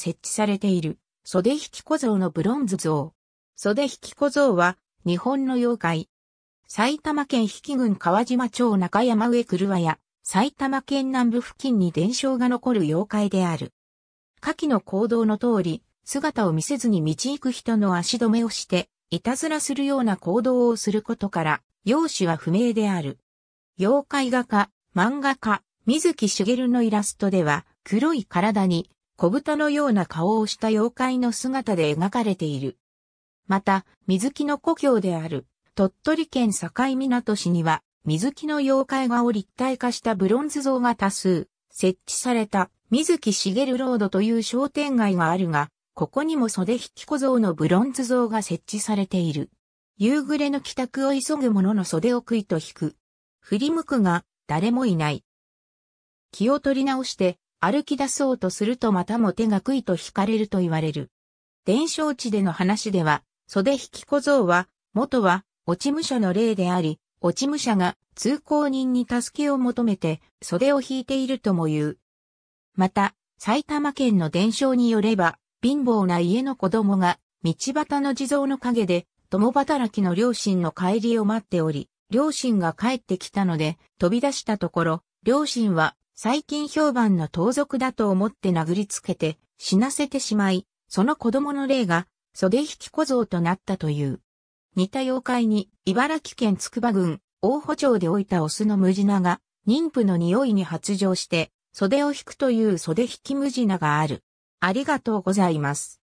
設置されている袖引き小僧のブロンズ像。袖引き小僧は日本の妖怪。埼玉県比企郡川島町中山上車屋、埼玉県南部付近に伝承が残る妖怪である。下記の行動の通り、姿を見せずに道行く人の足止めをして、いたずらするような行動をすることから、容姿は不明である。妖怪画家、漫画家、水木しげるのイラストでは、黒い体に小豚のような顔をした妖怪の姿で描かれている。また、水木の故郷である、鳥取県境港市には、水木の妖怪画を立体化したブロンズ像が多数、設置された、水木しげるロードという商店街があるが、ここにも袖引き小僧のブロンズ像が設置されている。夕暮れの帰宅を急ぐ者の袖を食いと引く。振り向くが、誰もいない。気を取り直して、歩き出そうとするとまたも手がくいと惹かれると言われる。伝承地での話では、袖引き小僧は、元は、落ち武者の例であり、落ち武者が通行人に助けを求めて袖を引いているとも言う。また、埼玉県の伝承によれば、貧乏な家の子供が、道端の地蔵の陰で、共働きの両親の帰りを待っており、両親が帰ってきたので、飛び出したところ、両親は最近評判の盗賊だと思って殴りつけて死なせてしまい、その子供の霊が袖引き小僧となったという。似た妖怪に茨城県つくば郡大保町で置いたオスのムジナが妊婦の匂いに発情して袖を引くという袖引きムジナがある。ありがとうございます。